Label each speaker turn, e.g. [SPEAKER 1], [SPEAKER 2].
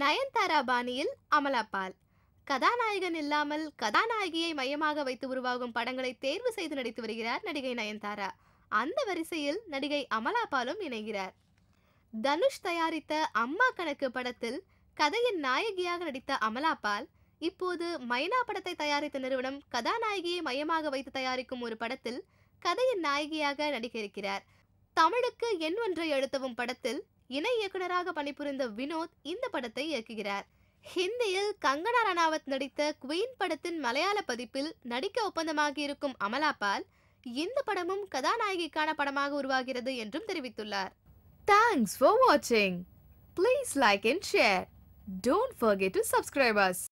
[SPEAKER 1] நயன்தாரா பாணியில் அமலாபால் கதாநாயகன் இல்லாமல் கதாநாயகியை மையமாக வைத்து உருவாகும் படங்களை தேர்வு செய்து நடித்து வருகிறார் நடிகை நயன்தாரா அந்த வரிசையில் நடிகை அமலாபாலும் இணைகிறார் தனுஷ் தயாரித்த அம்மா கணக்கு படத்தில் கதையின் நாயகியாக நடித்த அமலாபால் இப்போது மைனா படத்தை தயாரித்த நிறுவனம் கதாநாயகியை மையமாக வைத்து தயாரிக்கும் ஒரு படத்தில் கதையின் நாயகியாக நடிக்க இருக்கிறார் தமிழுக்கு என் ஒன்றை எழுத்தவும் படத்தில் இணை இயக்குநராக பணிபுரிந்த வினோத் இந்த படத்தை இயக்குகிறார் ஹிந்தியில் கங்கனா ரணாவத் நடித்த குவீன் படத்தின் மலையாள பதிப்பில் நடிக்க ஒப்பந்தமாகி இருக்கும் அமலா பால் இந்த படமும் கதாநாயகிக்கான படமாக உருவாகிறது என்றும் தெரிவித்துள்ளார்
[SPEAKER 2] தேங்க்ஸ் ஃபார் வாட்சிங் please like and share don't forget to subscribers